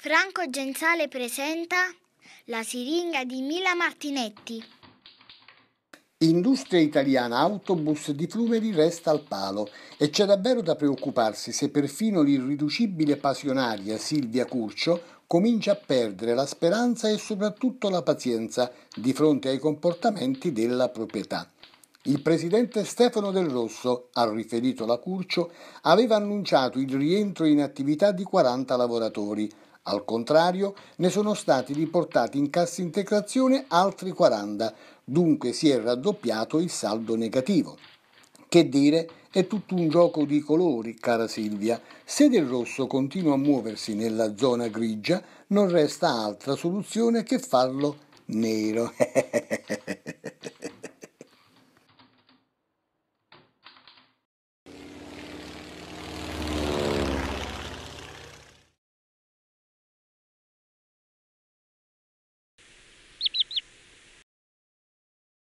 Franco Genzale presenta La siringa di Mila Martinetti. Industria italiana autobus di Flumeri resta al palo e c'è davvero da preoccuparsi se perfino l'irriducibile passionaria Silvia Curcio comincia a perdere la speranza e soprattutto la pazienza di fronte ai comportamenti della proprietà. Il presidente Stefano Del Rosso, ha riferito la Curcio, aveva annunciato il rientro in attività di 40 lavoratori, al contrario, ne sono stati riportati in cassa integrazione altri 40, dunque si è raddoppiato il saldo negativo. Che dire, è tutto un gioco di colori, cara Silvia. Se del rosso continua a muoversi nella zona grigia, non resta altra soluzione che farlo nero.